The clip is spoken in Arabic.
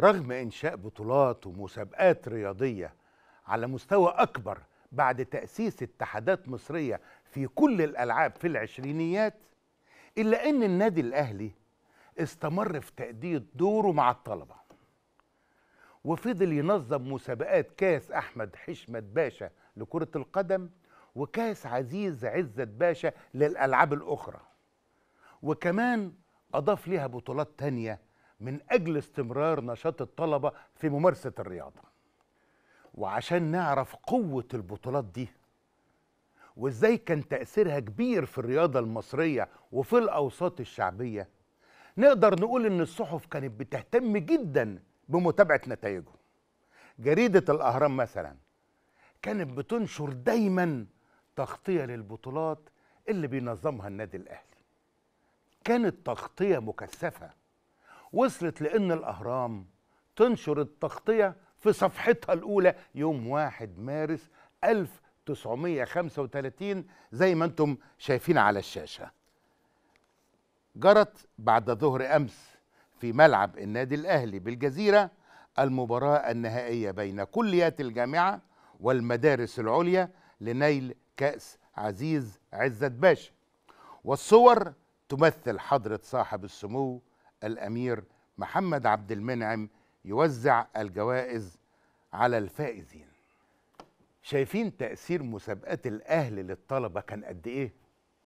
رغم إنشاء بطولات ومسابقات رياضية على مستوى أكبر بعد تأسيس اتحادات مصرية في كل الألعاب في العشرينيات إلا أن النادي الأهلي استمر في تأدية دوره مع الطلبة وفضل ينظم مسابقات كاس أحمد حشمت باشا لكرة القدم وكاس عزيز عزت باشا للألعاب الأخرى وكمان أضاف ليها بطولات تانية من أجل استمرار نشاط الطلبة في ممارسة الرياضة وعشان نعرف قوة البطولات دي وإزاي كان تأثيرها كبير في الرياضة المصرية وفي الأوساط الشعبية نقدر نقول إن الصحف كانت بتهتم جدا بمتابعة نتائجه جريدة الأهرام مثلا كانت بتنشر دايما تغطية للبطولات اللي بينظمها النادي الأهلي كانت تغطية مكثفة وصلت لأن الأهرام تنشر التغطية في صفحتها الأولى يوم 1 مارس 1935 زي ما أنتم شايفين على الشاشة جرت بعد ظهر أمس في ملعب النادي الأهلي بالجزيرة المباراة النهائية بين كليات الجامعة والمدارس العليا لنيل كأس عزيز عزت باشا والصور تمثل حضرة صاحب السمو الامير محمد عبد المنعم يوزع الجوائز على الفائزين شايفين تاثير مسابقات الاهل للطلبه كان قد ايه